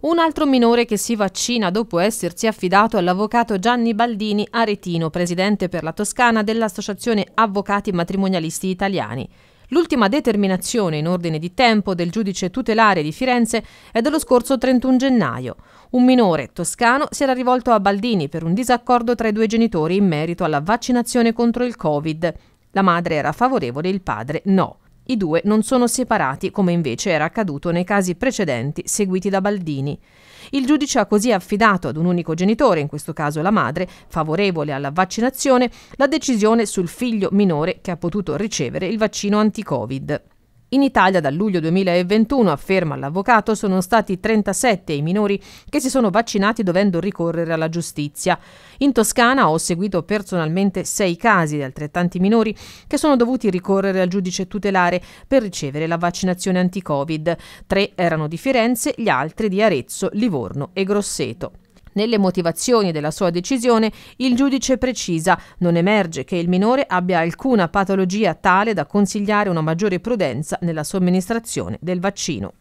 Un altro minore che si vaccina dopo essersi affidato all'avvocato Gianni Baldini Aretino, presidente per la Toscana dell'Associazione Avvocati Matrimonialisti Italiani. L'ultima determinazione in ordine di tempo del giudice tutelare di Firenze è dello scorso 31 gennaio. Un minore toscano si era rivolto a Baldini per un disaccordo tra i due genitori in merito alla vaccinazione contro il Covid. La madre era favorevole, il padre no. I due non sono separati come invece era accaduto nei casi precedenti seguiti da Baldini. Il giudice ha così affidato ad un unico genitore, in questo caso la madre, favorevole alla vaccinazione, la decisione sul figlio minore che ha potuto ricevere il vaccino anti-Covid. In Italia dal luglio 2021, afferma l'avvocato, sono stati 37 i minori che si sono vaccinati dovendo ricorrere alla giustizia. In Toscana ho seguito personalmente sei casi di altrettanti minori che sono dovuti ricorrere al giudice tutelare per ricevere la vaccinazione anti-Covid. Tre erano di Firenze, gli altri di Arezzo, Livorno e Grosseto. Nelle motivazioni della sua decisione il giudice precisa non emerge che il minore abbia alcuna patologia tale da consigliare una maggiore prudenza nella somministrazione del vaccino.